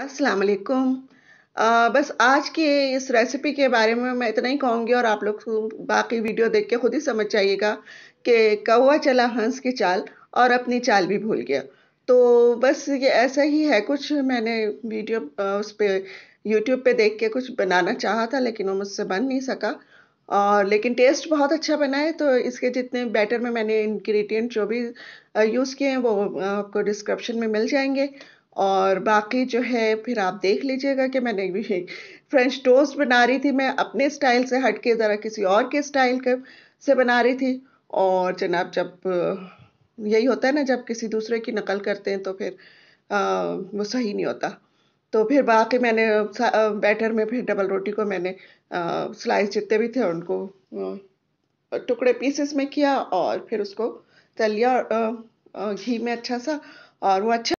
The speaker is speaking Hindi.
अस्सलाम वालेकुम बस आज के इस रेसिपी के बारे में मैं इतना ही कहूँगी और आप लोग बाकी वीडियो देख के खुद ही समझ जाइएगा कि कौवा चला हंस की चाल और अपनी चाल भी भूल गया तो बस ये ऐसा ही है कुछ मैंने वीडियो उस पर यूट्यूब पे देख के कुछ बनाना चाहा था लेकिन वो मुझसे बन नहीं सका और लेकिन टेस्ट बहुत अच्छा बना है तो इसके जितने बैटर में मैंने इन्ग्रीडियंट जो भी यूज़ किए हैं वो आपको डिस्क्रिप्शन में मिल जाएंगे और बाकी जो है फिर आप देख लीजिएगा कि मैंने भी फ्रेंच टोस्ट बना रही थी मैं अपने स्टाइल से हट के ज़रा किसी और के स्टाइल के से बना रही थी और जनाब जब यही होता है ना जब किसी दूसरे की नकल करते हैं तो फिर आ, वो सही नहीं होता तो फिर बाकी मैंने बैटर में फिर डबल रोटी को मैंने आ, स्लाइस जितने भी थे उनको टुकड़े पीसेस में किया और फिर उसको तल लिया घी में अच्छा सा और वो अच्छा